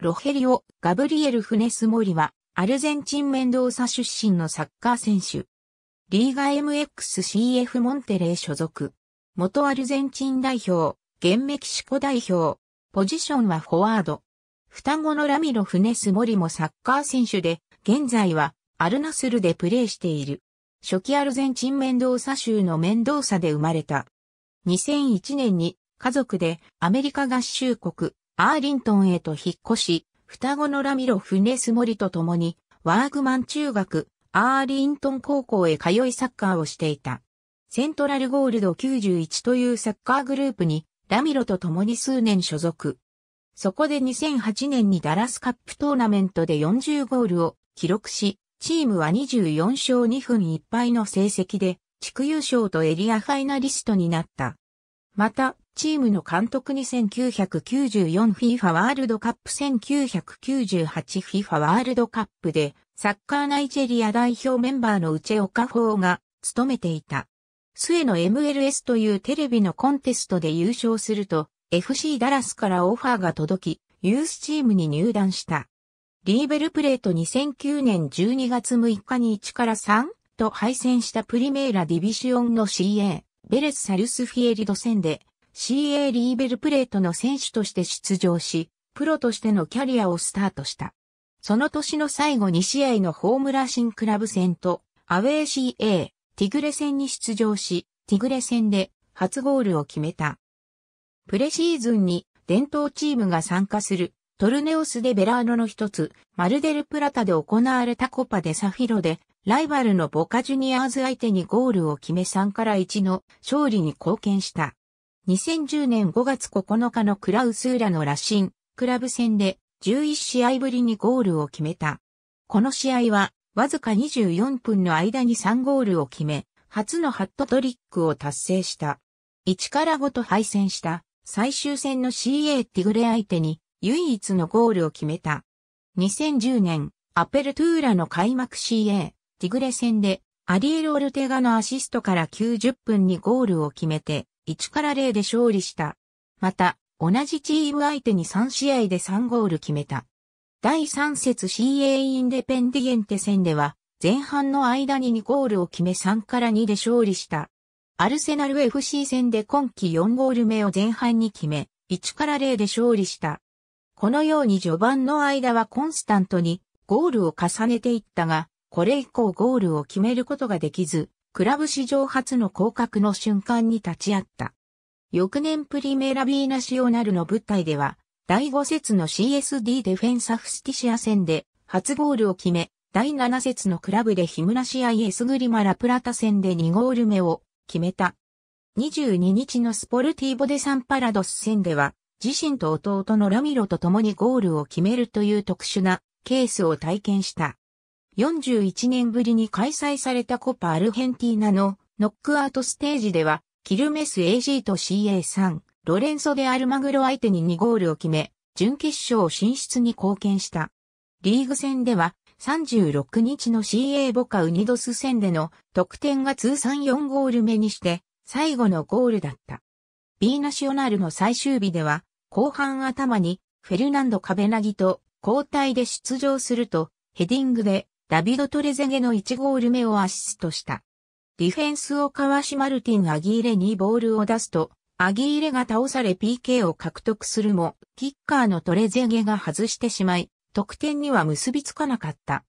ロヘリオ・ガブリエル・フネス・モリは、アルゼンチン・メンドーサ出身のサッカー選手。リーガ MXCF モンテレー所属。元アルゼンチン代表、現メキシコ代表。ポジションはフォワード。双子のラミロ・フネス・モリもサッカー選手で、現在はアルナスルでプレーしている。初期アルゼンチン・メンドーサ州のメンドーサで生まれた。2001年に家族でアメリカ合衆国アーリントンへと引っ越し、双子のラミロ・フネスモリと共に、ワーグマン中学、アーリントン高校へ通いサッカーをしていた。セントラルゴールド91というサッカーグループに、ラミロと共に数年所属。そこで2008年にダラスカップトーナメントで40ゴールを記録し、チームは24勝2分1敗の成績で、地区優勝とエリアファイナリストになった。また、チームの監督に 1994FIFA ワールドカップ 1998FIFA ワールドカップでサッカーナイジェリア代表メンバーのウチェオカフォーが務めていた。末の MLS というテレビのコンテストで優勝すると FC ダラスからオファーが届き、ユースチームに入団した。リーベルプレート2009年12月6日に1から3と敗戦したプリメーラディビシオンの CA、ベレス・サルスフィエリド戦で CA リーベルプレートの選手として出場し、プロとしてのキャリアをスタートした。その年の最後2試合のホームラシンクラブ戦と、アウェー CA、ティグレ戦に出場し、ティグレ戦で初ゴールを決めた。プレシーズンに伝統チームが参加するトルネオスでベラードの一つ、マルデルプラタで行われたコパでサフィロで、ライバルのボカジュニアーズ相手にゴールを決め3から1の勝利に貢献した。2010年5月9日のクラウスーラの羅針、クラブ戦で11試合ぶりにゴールを決めた。この試合は、わずか24分の間に3ゴールを決め、初のハットトリックを達成した。1から5と敗戦した最終戦の CA ティグレ相手に唯一のゴールを決めた。2010年、アペルトゥーラの開幕 CA ティグレ戦でアリエル・オルテガのアシストから90分にゴールを決めて、1から0で勝利した。また、同じチーム相手に3試合で3ゴール決めた。第3節 CA インデペンディエンテ戦では、前半の間に2ゴールを決め3から2で勝利した。アルセナル FC 戦で今季4ゴール目を前半に決め、1から0で勝利した。このように序盤の間はコンスタントにゴールを重ねていったが、これ以降ゴールを決めることができず、クラブ史上初の降格の瞬間に立ち会った。翌年プリメラビーナシオナルの舞台では、第5節の CSD デフェンサフスティシア戦で初ゴールを決め、第7節のクラブでヒムラシアイエスグリマラプラタ戦で2ゴール目を決めた。22日のスポルティーボデサンパラドス戦では、自身と弟のラミロと共にゴールを決めるという特殊なケースを体験した。41年ぶりに開催されたコパアルヘンティーナのノックアウトステージでは、キルメス AG と CA3、ロレンソでアルマグロ相手に2ゴールを決め、準決勝進出に貢献した。リーグ戦では、36日の CA ボカウニドス戦での得点が通算4ゴール目にして、最後のゴールだった。B ナショナルの最終日では、後半頭に、フェルナンド・カベナギと交代で出場すると、ヘディングでダビド・トレゼゲの1ゴール目をアシストした。ディフェンスをかわしマルティン・アギーレにボールを出すと、アギーレが倒され PK を獲得するも、キッカーのトレゼゲが外してしまい、得点には結びつかなかった。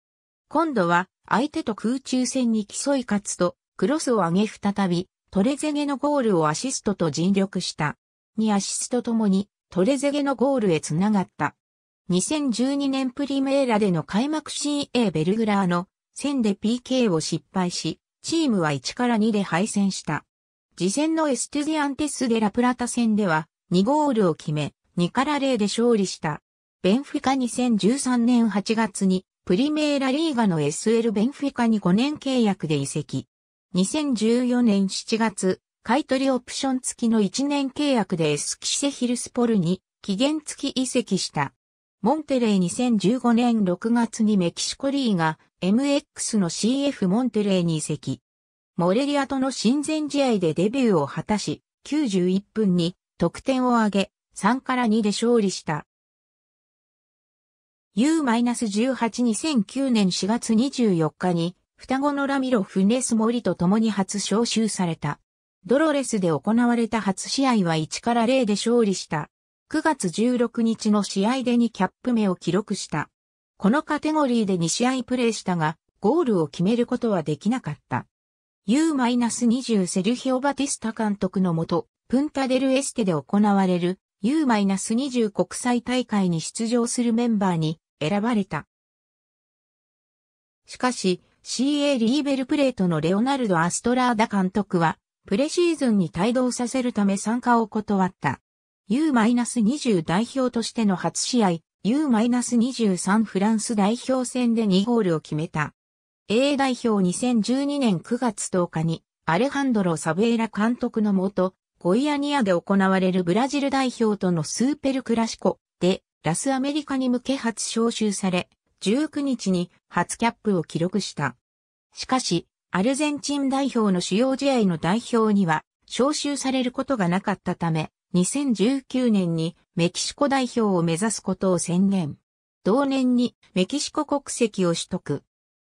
今度は、相手と空中戦に競い勝つと、クロスを上げ再び、トレゼゲのゴールをアシストと尽力した。にアシストともに、トレゼゲのゴールへつながった。2012年プリメーラでの開幕 CA ベルグラーの戦で PK を失敗し、チームは1から2で敗戦した。次戦のエステディアンテス・デ・ラプラタ戦では2ゴールを決め、2から0で勝利した。ベンフィカ2013年8月にプリメーラリーガの SL ベンフィカに5年契約で移籍。2014年7月、買取オプション付きの1年契約でエスキセヒルスポルに期限付き移籍した。モンテレー2015年6月にメキシコリーが MX の CF モンテレーに移籍。モレリアとの親善試合でデビューを果たし、91分に得点を挙げ、3から2で勝利した。U-182009 年4月24日に、双子のラミロ・フネス・モリと共に初招集された。ドロレスで行われた初試合は1から0で勝利した。9月16日の試合で2キャップ目を記録した。このカテゴリーで2試合プレーしたが、ゴールを決めることはできなかった。U-20 セルヒオ・バティスタ監督のもと、プンタデルエステで行われる U-20 国際大会に出場するメンバーに選ばれた。しかし、CA リーベルプレートのレオナルド・アストラーダ監督は、プレシーズンに帯同させるため参加を断った。U-20 代表としての初試合、U-23 フランス代表戦で2ゴールを決めた。A 代表2012年9月10日に、アレハンドロ・サベエラ監督のもと、ゴイアニアで行われるブラジル代表とのスーペルクラシコで、ラスアメリカに向け初招集され、19日に初キャップを記録した。しかし、アルゼンチン代表の主要試合の代表には、招集されることがなかったため、2019年にメキシコ代表を目指すことを宣言。同年にメキシコ国籍を取得。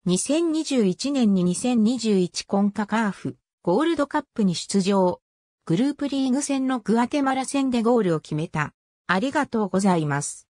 2021年に2021コンカカーフゴールドカップに出場。グループリーグ戦のグアテマラ戦でゴールを決めた。ありがとうございます。